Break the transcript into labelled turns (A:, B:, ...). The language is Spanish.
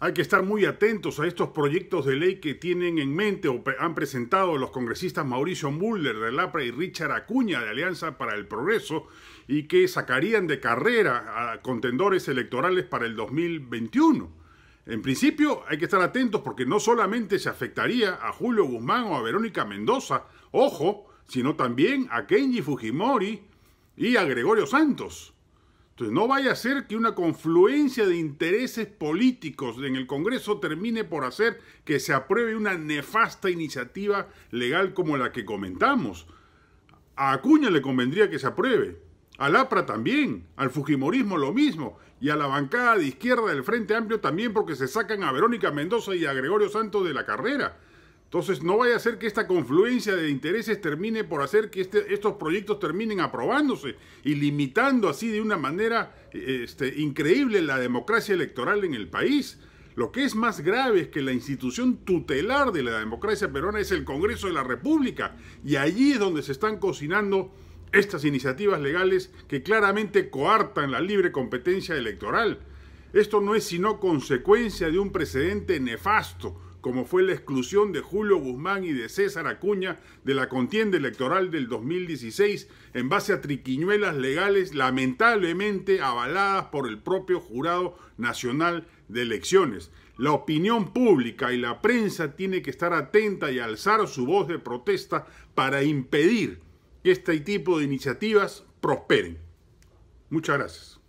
A: Hay que estar muy atentos a estos proyectos de ley que tienen en mente o han presentado los congresistas Mauricio Muller de LAPRA y Richard Acuña de Alianza para el Progreso y que sacarían de carrera a contendores electorales para el 2021. En principio hay que estar atentos porque no solamente se afectaría a Julio Guzmán o a Verónica Mendoza, ojo, sino también a Kenji Fujimori y a Gregorio Santos. Entonces, no vaya a ser que una confluencia de intereses políticos en el Congreso termine por hacer que se apruebe una nefasta iniciativa legal como la que comentamos. A Acuña le convendría que se apruebe, al APRA también, al Fujimorismo lo mismo, y a la bancada de izquierda del Frente Amplio también porque se sacan a Verónica Mendoza y a Gregorio Santos de la carrera. Entonces no vaya a ser que esta confluencia de intereses termine por hacer que este, estos proyectos terminen aprobándose y limitando así de una manera eh, este, increíble la democracia electoral en el país. Lo que es más grave es que la institución tutelar de la democracia peruana es el Congreso de la República y allí es donde se están cocinando estas iniciativas legales que claramente coartan la libre competencia electoral. Esto no es sino consecuencia de un precedente nefasto, como fue la exclusión de Julio Guzmán y de César Acuña de la contienda electoral del 2016 en base a triquiñuelas legales lamentablemente avaladas por el propio Jurado Nacional de Elecciones. La opinión pública y la prensa tiene que estar atenta y alzar su voz de protesta para impedir que este tipo de iniciativas prosperen. Muchas gracias.